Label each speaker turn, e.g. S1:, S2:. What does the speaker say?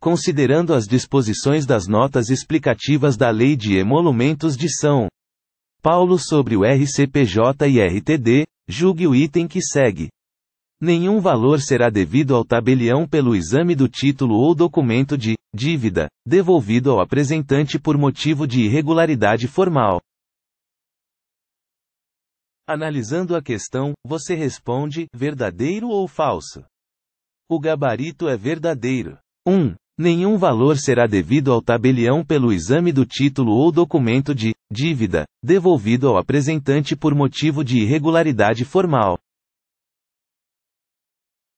S1: considerando as disposições das notas explicativas da Lei de Emolumentos de São Paulo sobre o RCPJ e RTD, julgue o item que segue. Nenhum valor será devido ao tabelião pelo exame do título ou documento de dívida, devolvido ao apresentante por motivo de irregularidade formal. Analisando a questão, você responde: verdadeiro ou falso? O gabarito é verdadeiro. 1. Um, Nenhum valor será devido ao tabelião pelo exame do título ou documento de dívida, devolvido ao apresentante por motivo de irregularidade formal.